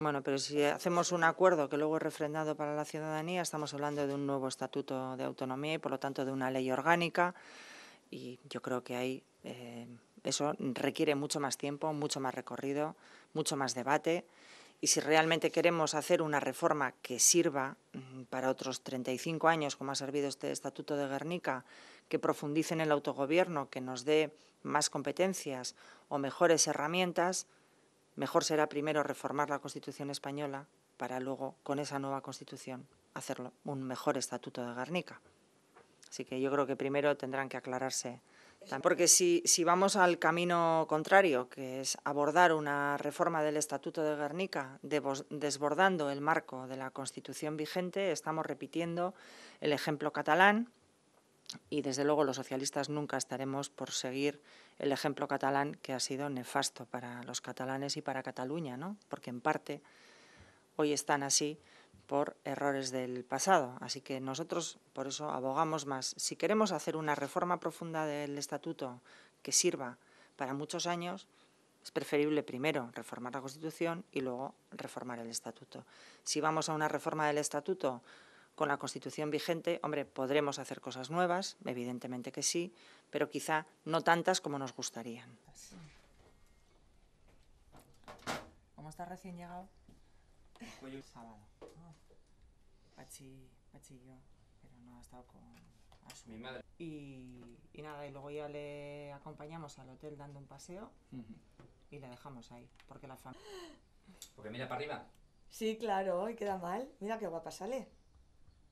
Bueno, pero si hacemos un acuerdo que luego es refrendado para la ciudadanía, estamos hablando de un nuevo estatuto de autonomía y, por lo tanto, de una ley orgánica. Y yo creo que ahí eh, eso requiere mucho más tiempo, mucho más recorrido, mucho más debate. Y si realmente queremos hacer una reforma que sirva mm, para otros 35 años, como ha servido este Estatuto de Guernica, que profundice en el autogobierno, que nos dé más competencias o mejores herramientas, mejor será primero reformar la Constitución española para luego, con esa nueva Constitución, hacerlo un mejor estatuto de Guernica. Así que yo creo que primero tendrán que aclararse. Porque si, si vamos al camino contrario, que es abordar una reforma del Estatuto de Guernica desbordando el marco de la Constitución vigente, estamos repitiendo el ejemplo catalán, y desde luego los socialistas nunca estaremos por seguir el ejemplo catalán que ha sido nefasto para los catalanes y para Cataluña, porque en parte hoy están así por errores del pasado. Así que nosotros por eso abogamos más. Si queremos hacer una reforma profunda del estatuto que sirva para muchos años, es preferible primero reformar la Constitución y luego reformar el estatuto. Si vamos a una reforma del estatuto con la Constitución vigente, hombre, podremos hacer cosas nuevas, evidentemente que sí, pero quizá no tantas como nos gustarían. ¿Cómo está recién llegado? Cuello pues sábado. Ah, Pachi, Pachi yo, pero no ha estado con Mi madre. Y, nada, y luego ya le acompañamos al hotel dando un paseo y la dejamos ahí, porque la familia... Porque mira para arriba. Sí, claro, y queda mal. Mira qué guapa sale.